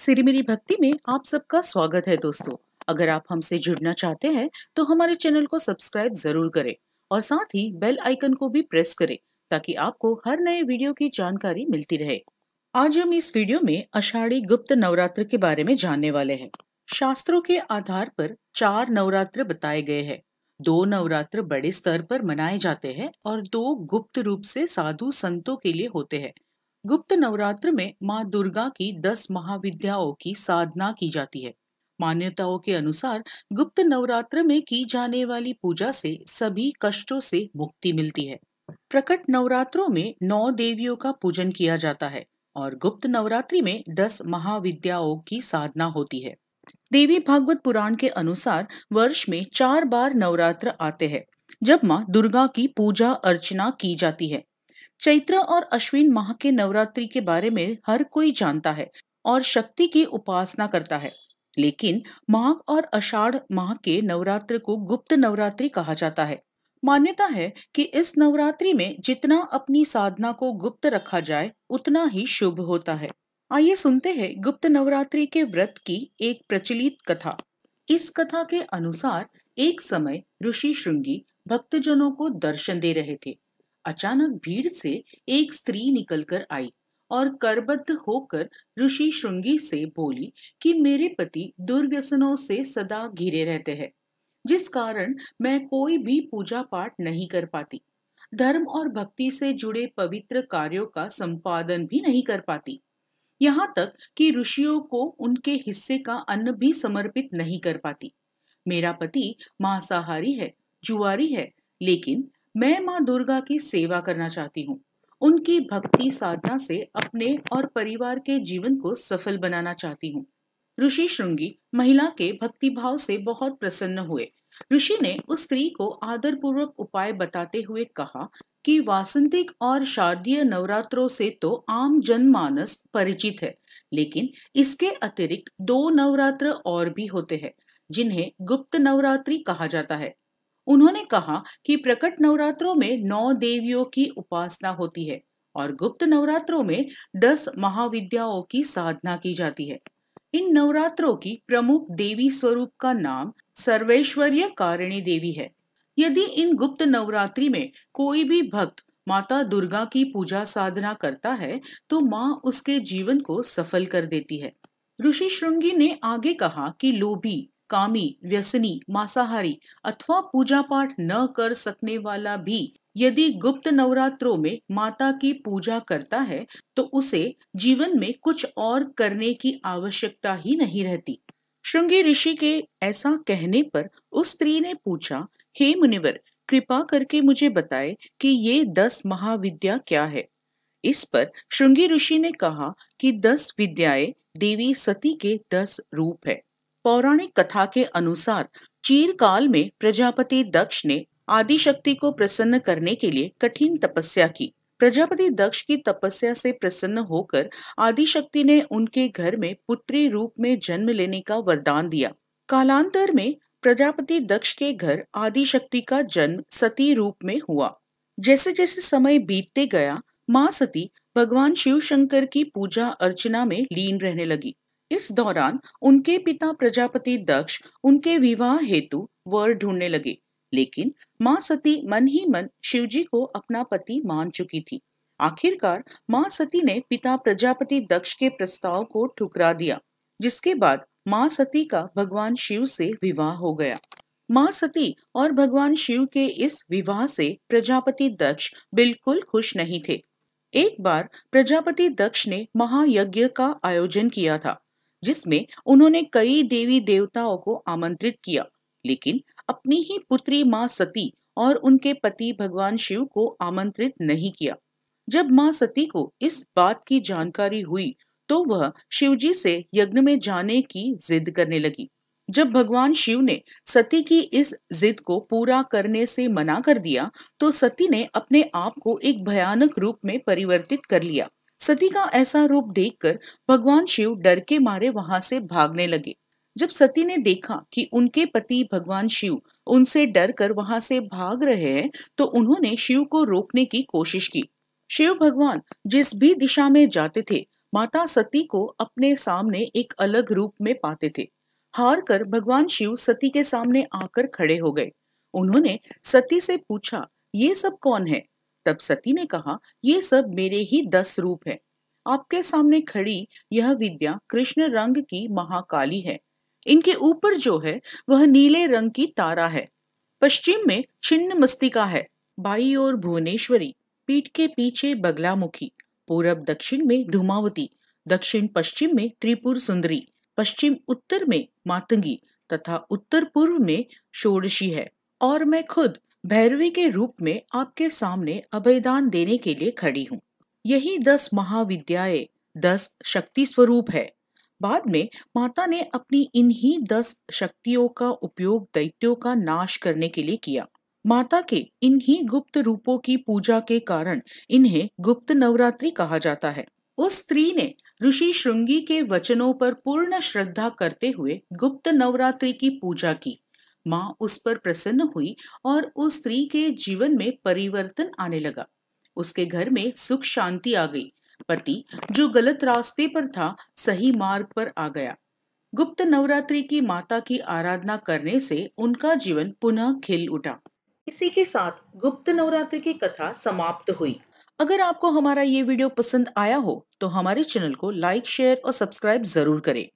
सिरिमिरी भक्ति में आप सबका स्वागत है दोस्तों अगर आप हमसे जुड़ना चाहते हैं तो हमारे चैनल को सब्सक्राइब जरूर करें और साथ ही बेल आइकन को भी प्रेस करें ताकि आपको हर नए वीडियो की जानकारी मिलती रहे आज हम इस वीडियो में अषाढ़ी गुप्त नवरात्र के बारे में जानने वाले हैं शास्त्रों के आधार पर चार नवरात्र बताए गए हैं दो नवरात्र बड़े स्तर पर मनाए जाते हैं और दो गुप्त रूप से साधु संतों के लिए होते हैं गुप्त नवरात्र में माँ दुर्गा की दस महाविद्याओं की साधना की जाती है मान्यताओं के अनुसार गुप्त नवरात्र में की जाने वाली पूजा से सभी कष्टों से मुक्ति मिलती है प्रकट नवरात्रों में नौ देवियों का पूजन किया जाता है और गुप्त नवरात्रि में दस महाविद्याओं की साधना होती है देवी भागवत पुराण के अनुसार वर्ष में चार बार नवरात्र आते हैं जब माँ दुर्गा की पूजा अर्चना की जाती है चैत्र और अश्विन माह के नवरात्रि के बारे में हर कोई जानता है और शक्ति की उपासना करता है लेकिन माघ और अषाढ़ माह के नवरात्र को गुप्त नवरात्रि कहा जाता है मान्यता है कि इस नवरात्रि में जितना अपनी साधना को गुप्त रखा जाए उतना ही शुभ होता है आइए सुनते हैं गुप्त नवरात्रि के व्रत की एक प्रचलित कथा इस कथा के अनुसार एक समय ऋषि श्रृंगी भक्तजनों को दर्शन दे रहे थे अचानक भीड़ से एक स्त्री निकलकर आई और करबद्ध होकर ऋषि श्रृंगी से बोली कि मेरे पति दुर्व्यसनों से सदा घिरे रहते हैं जिस कारण मैं कोई भी पूजा पाठ नहीं कर पाती धर्म और भक्ति से जुड़े पवित्र कार्यों का संपादन भी नहीं कर पाती यहाँ तक कि ऋषियों को उनके हिस्से का अन्न भी समर्पित नहीं कर पाती मेरा पति मांसाहारी है जुआरी है लेकिन मैं माँ दुर्गा की सेवा करना चाहती हूँ उनकी भक्ति साधना से अपने और परिवार के जीवन को सफल बनाना चाहती हूँ ऋषि श्रृंगी महिला के भक्तिभाव से बहुत प्रसन्न हुए ऋषि ने उस स्त्री को आदरपूर्वक उपाय बताते हुए कहा कि वासंतिक और शारदीय नवरात्रों से तो आम जनमानस परिचित है लेकिन इसके अतिरिक्त दो नवरात्र और भी होते हैं जिन्हें गुप्त नवरात्रि कहा जाता है उन्होंने कहा कि प्रकट नवरात्रों में नौ देवियों की उपासना होती है और गुप्त नवरात्रों में दस महाविद्याओं की साधना की जाती है इन नवरात्रों की प्रमुख देवी स्वरूप का नाम सर्वेश्वर्य कारिणी देवी है यदि इन गुप्त नवरात्रि में कोई भी भक्त माता दुर्गा की पूजा साधना करता है तो माँ उसके जीवन को सफल कर देती है ऋषि श्रृंगी ने आगे कहा कि लोभी कामी व्यसनी मांसाहारी अथवा पूजा पाठ न कर सकने वाला भी यदि गुप्त नवरात्रों में माता की पूजा करता है तो उसे जीवन में कुछ और करने की आवश्यकता ही नहीं रहती श्रृंगी ऋषि के ऐसा कहने पर उस स्त्री ने पूछा हे मुनिवर कृपा करके मुझे बताए कि ये दस महाविद्या क्या है इस पर श्रृंगी ऋषि ने कहा कि दस विद्याएं देवी सती के दस रूप है पौराणिक कथा के अनुसार चीरकाल में प्रजापति दक्ष ने आदिशक्ति को प्रसन्न करने के लिए कठिन तपस्या की प्रजापति दक्ष की तपस्या से प्रसन्न होकर आदिशक्ति ने उनके घर में पुत्री रूप में जन्म लेने का वरदान दिया कालांतर में प्रजापति दक्ष के घर आदिशक्ति का जन्म सती रूप में हुआ जैसे जैसे समय बीतते गया माँ सती भगवान शिव शंकर की पूजा अर्चना में लीन रहने लगी इस दौरान उनके पिता प्रजापति दक्ष उनके विवाह हेतु वर ढूंढने लगे लेकिन माँ सती मन ही मन शिवजी को अपना पति मान चुकी थी आखिरकार माँ सती ने पिता प्रजापति दक्ष के प्रस्ताव को ठुकरा दिया जिसके बाद माँ सती का भगवान शिव से विवाह हो गया माँ सती और भगवान शिव के इस विवाह से प्रजापति दक्ष बिल्कुल खुश नहीं थे एक बार प्रजापति दक्ष ने महायज्ञ का आयोजन किया था जिसमें उन्होंने कई देवी देवताओं को आमंत्रित किया लेकिन अपनी ही पुत्री माँ सती और उनके पति भगवान शिव को आमंत्रित नहीं किया जब माँ सती को इस बात की जानकारी हुई तो वह शिवजी से यज्ञ में जाने की जिद करने लगी जब भगवान शिव ने सती की इस जिद को पूरा करने से मना कर दिया तो सती ने अपने आप को एक भयानक रूप में परिवर्तित कर लिया सती का ऐसा रूप देखकर भगवान शिव डर के मारे वहां से भागने लगे जब सती ने देखा कि उनके पति भगवान शिव उनसे डर कर वहां से भाग रहे हैं तो उन्होंने शिव को रोकने की कोशिश की शिव भगवान जिस भी दिशा में जाते थे माता सती को अपने सामने एक अलग रूप में पाते थे हार कर भगवान शिव सती के सामने आकर खड़े हो गए उन्होंने सती से पूछा ये सब कौन है तब सती ने कहा ये सब मेरे ही दस रूप है आपके सामने खड़ी यह विद्या कृष्ण रंग की महाकाली है इनके ऊपर जो है वह नीले रंग की तारा है पश्चिम में छिन्न मस्तिका है बाई और भुवनेश्वरी पीठ के पीछे बगला मुखी पूरब दक्षिण में धुमावती दक्षिण पश्चिम में त्रिपुर सुंदरी पश्चिम उत्तर में मातंगी तथा उत्तर पूर्व में षोडशी है और मैं खुद भैरवी के रूप में आपके सामने अभयदान देने के लिए खड़ी हूँ यही दस महाविद्याएं दस शक्ति स्वरूप है बाद में माता ने अपनी इन्हीं दस शक्तियों का उपयोग दैत्यों का नाश करने के लिए किया माता के इन्हीं गुप्त रूपों की पूजा के कारण इन्हें गुप्त नवरात्रि कहा जाता है उस स्त्री ने ऋषि श्रृंगी के वचनों पर पूर्ण श्रद्धा करते हुए गुप्त नवरात्रि की पूजा की माँ उस पर प्रसन्न हुई और उस स्त्री के जीवन में परिवर्तन आने लगा उसके घर में सुख शांति आ गई पति जो गलत रास्ते पर था सही मार्ग पर आ गया गुप्त नवरात्रि की माता की आराधना करने से उनका जीवन पुनः खिल उठा इसी के साथ गुप्त नवरात्रि की कथा समाप्त हुई अगर आपको हमारा ये वीडियो पसंद आया हो तो हमारे चैनल को लाइक शेयर और सब्सक्राइब जरूर करें